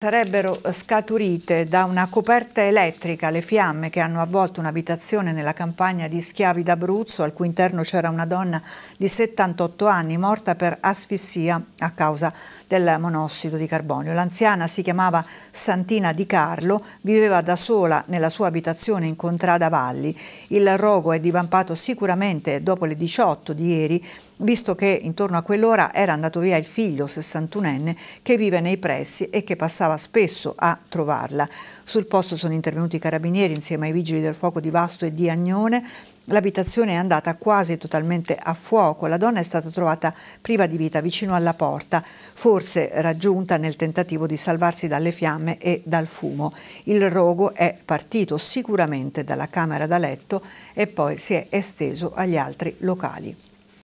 Sarebbero eh, scaturite da una coperta elettrica le fiamme che hanno avvolto un'abitazione nella campagna di Schiavi d'Abruzzo, al cui interno c'era una donna di 78 anni morta per asfissia a causa del monossido di carbonio. L'anziana si chiamava Santina Di Carlo, viveva da sola nella sua abitazione in Contrada Valli. Il rogo è divampato sicuramente dopo le 18 di ieri visto che intorno a quell'ora era andato via il figlio 61enne che vive nei pressi e che passava andava spesso a trovarla. Sul posto sono intervenuti i carabinieri insieme ai vigili del fuoco di Vasto e di Agnone. L'abitazione è andata quasi totalmente a fuoco. La donna è stata trovata priva di vita vicino alla porta, forse raggiunta nel tentativo di salvarsi dalle fiamme e dal fumo. Il rogo è partito sicuramente dalla camera da letto e poi si è esteso agli altri locali.